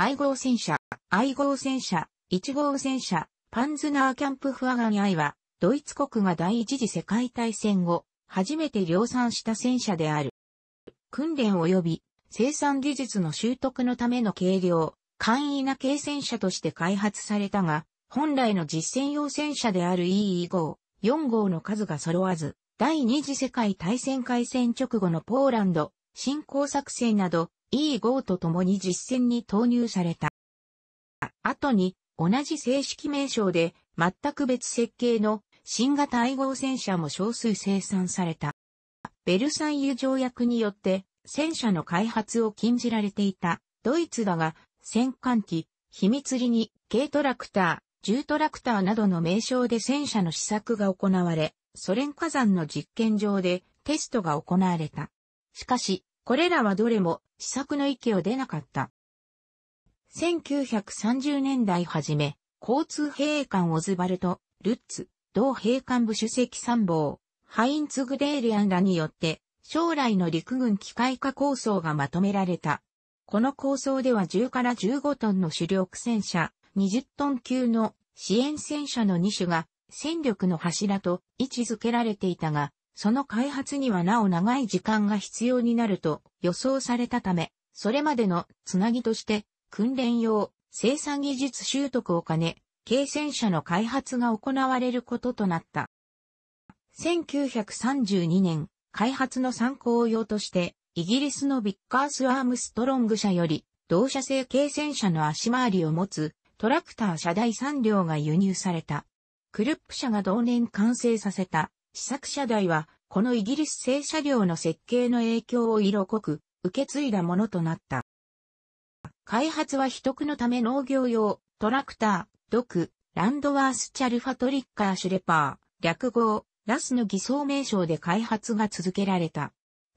愛号戦車、愛号戦車、1号戦車、パンズナーキャンプフアガニイは、ドイツ国が第一次世界大戦後、初めて量産した戦車である。訓練及び生産技術の習得のための軽量、簡易な軽戦車として開発されたが、本来の実戦用戦車である EE 号、4号の数が揃わず、第二次世界大戦開戦直後のポーランド、侵攻作戦など、E5 と共に実戦に投入された。後に、同じ正式名称で、全く別設計の新型愛号戦車も少数生産された。ベルサイユ条約によって戦車の開発を禁じられていたドイツだが戦艦機、秘密裏に軽トラクター、重トラクターなどの名称で戦車の試作が行われ、ソ連火山の実験場でテストが行われた。しかし、これらはどれも試作の域を出なかった。1930年代初め、交通兵官オズバルト、ルッツ、同兵官部主席参謀、ハインツ・グデーリアンらによって、将来の陸軍機械化構想がまとめられた。この構想では10から15トンの主力戦車、20トン級の支援戦車の2種が戦力の柱と位置づけられていたが、その開発にはなお長い時間が必要になると予想されたため、それまでのつなぎとして訓練用生産技術習得を兼ね、軽戦車の開発が行われることとなった。1932年、開発の参考用として、イギリスのビッカース・アームストロング社より、同社製軽戦車の足回りを持つ、トラクター車第3両が輸入された。クルップ社が同年完成させた、試作車台は、このイギリス製車両の設計の影響を色濃く、受け継いだものとなった。開発は秘匿のため農業用、トラクター、ドク、ランドワースチャルファトリッカーシュレパー、略号、ラスの偽装名称で開発が続けられた。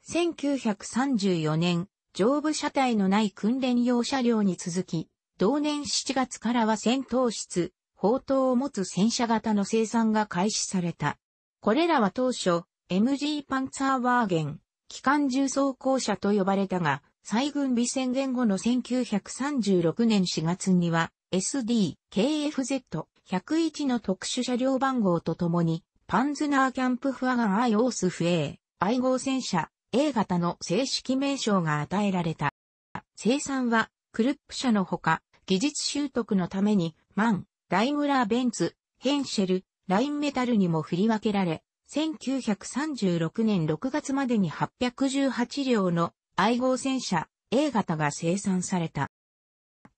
1934年、上部車体のない訓練用車両に続き、同年7月からは戦闘室、砲塔を持つ戦車型の生産が開始された。これらは当初、MG パンツァーワーゲン、機関銃装甲車と呼ばれたが、再軍備宣言後の1936年4月には、SD、KFZ、101の特殊車両番号とともに、パンズナーキャンプフアガンアイオースフェー、愛号戦車、A 型の正式名称が与えられた。生産は、クルップ社のほか、技術習得のために、マン、ダイムラーベンツ、ヘンシェル、ラインメタルにも振り分けられ、1936年6月までに818両の愛号戦車 A 型が生産された。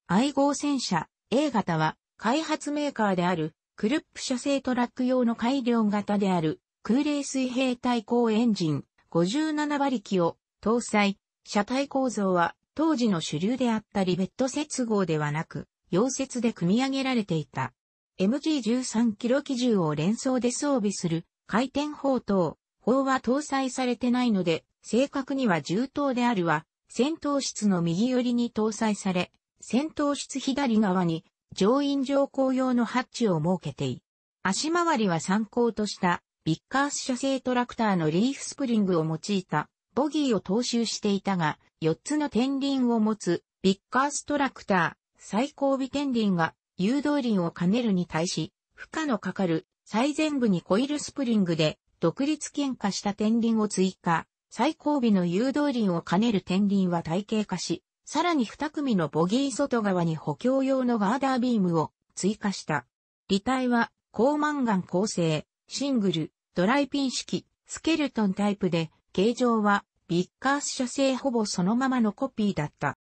愛号戦車 A 型は開発メーカーであるクルップ社製トラック用の改良型である空冷水平対向エンジン57馬力を搭載、車体構造は当時の主流であったリベット接合ではなく、溶接で組み上げられていた。m g 1 3キロ基準を連想で装備する回転砲等、砲は搭載されてないので、正確には銃刀であるは、戦闘室の右寄りに搭載され、戦闘室左側に乗員乗降用のハッチを設けてい。足回りは参考としたビッカース社製トラクターのリーフスプリングを用いたボギーを踏襲していたが、4つの天輪を持つビッカーストラクター、最後尾天輪が誘導輪を兼ねるに対し、負荷のかかる最前部にコイルスプリングで独立喧嘩した天輪を追加、最後尾の誘導輪を兼ねる天輪は体系化し、さらに2組のボギー外側に補強用のガーダービームを追加した。履体は、高マンガン構成、シングル、ドライピン式、スケルトンタイプで、形状は、ビッカース社製ほぼそのままのコピーだった。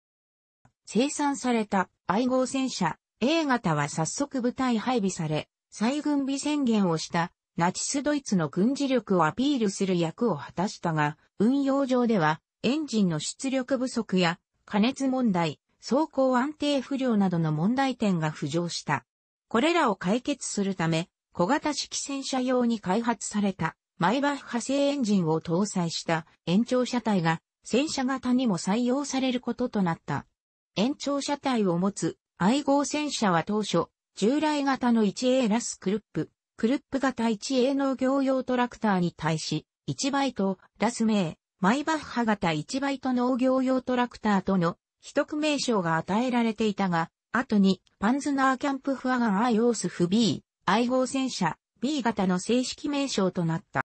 生産された愛号戦車 A 型は早速部隊配備され、再軍備宣言をしたナチスドイツの軍事力をアピールする役を果たしたが、運用上ではエンジンの出力不足や加熱問題、走行安定不良などの問題点が浮上した。これらを解決するため、小型式戦車用に開発されたマイバッハ製エンジンを搭載した延長車体が戦車型にも採用されることとなった。延長車体を持つ愛号戦車は当初、従来型の 1A ラスクルップ、クルップ型 1A 農業用トラクターに対し、1バイト、ラス名、マイバッハ型1バイト農業用トラクターとの、秘匿名称が与えられていたが、後に、パンズナーキャンプフアガンアイオースフ B、愛号戦車、B 型の正式名称となった。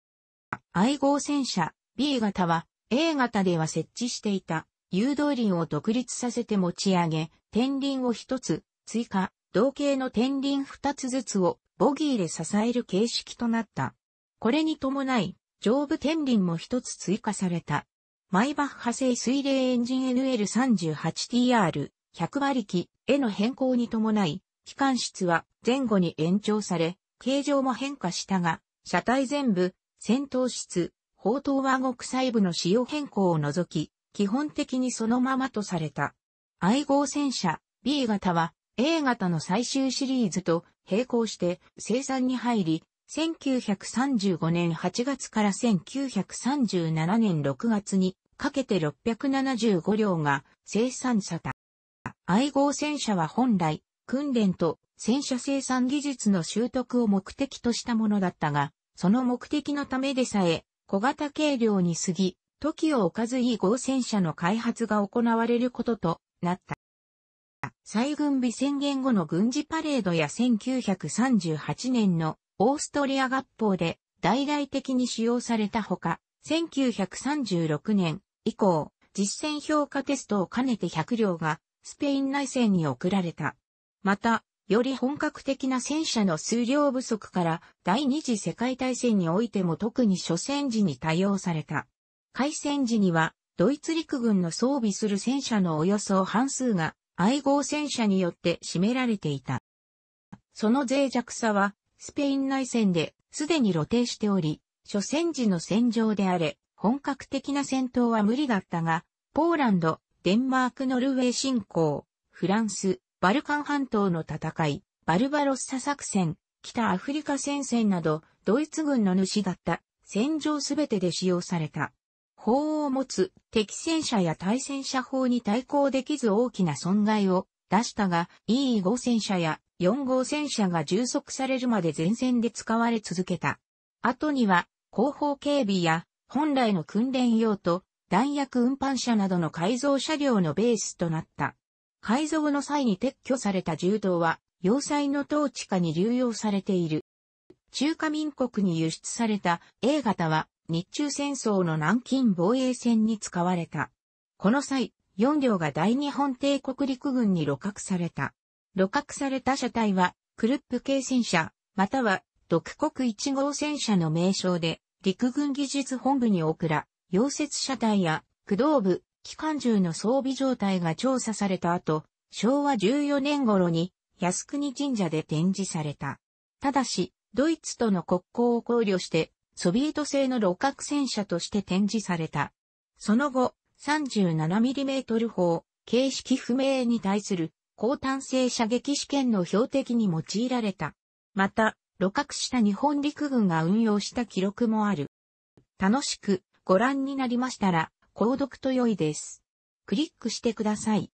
愛号戦車、B 型は、A 型では設置していた、誘導輪を独立させて持ち上げ、天輪を一つ、追加、同型の天輪二つずつをボギーで支える形式となった。これに伴い、上部天輪も一つ追加された。マイバッハ製水冷エンジン NL38TR 100馬力への変更に伴い、機関室は前後に延長され、形状も変化したが、車体全部、先頭室、砲塔は極細部の仕様変更を除き、基本的にそのままとされた。I 号戦車 B 型は A 型の最終シリーズと並行して生産に入り、1935年8月から1937年6月にかけて675両が生産された。I 号戦車は本来、訓練と戦車生産技術の習得を目的としたものだったが、その目的のためでさえ、小型軽量に過ぎ、時を置かず E 号戦車の開発が行われることと、なった。再軍備宣言後の軍事パレードや1938年のオーストリア合法で大々的に使用されたほか、1936年以降、実践評価テストを兼ねて100両がスペイン内戦に送られた。また、より本格的な戦車の数量不足から第二次世界大戦においても特に初戦時に対応された。開戦時にはドイツ陸軍の装備する戦車のおよそ半数が愛号戦車によって占められていた。その脆弱さは、スペイン内戦ですでに露呈しており、初戦時の戦場であれ、本格的な戦闘は無理だったが、ポーランド、デンマークノルウェー侵攻、フランス、バルカン半島の戦い、バルバロッサ作戦、北アフリカ戦線など、ドイツ軍の主だった戦場すべてで使用された。法を持つ敵戦車や対戦車砲に対抗できず大きな損害を出したが、E5 戦車や4号戦車が充足されるまで前線で使われ続けた。後には、後方警備や本来の訓練用と弾薬運搬車などの改造車両のベースとなった。改造の際に撤去された銃刀は、要塞の統治下に流用されている。中華民国に輸出された A 型は日中戦争の南京防衛戦に使われた。この際、4両が大日本帝国陸軍に鹵獲された。鹵獲された車体は、クルップ系戦車、または、独国1号戦車の名称で、陸軍技術本部に送ら、溶接車体や、駆動部、機関銃の装備状態が調査された後、昭和14年頃に、靖国神社で展示された。ただし、ドイツとの国交を考慮して、ソビエト製の六角戦車として展示された。その後、37mm 砲、形式不明に対する高単性射撃試験の標的に用いられた。また、露角した日本陸軍が運用した記録もある。楽しくご覧になりましたら、購読と良いです。クリックしてください。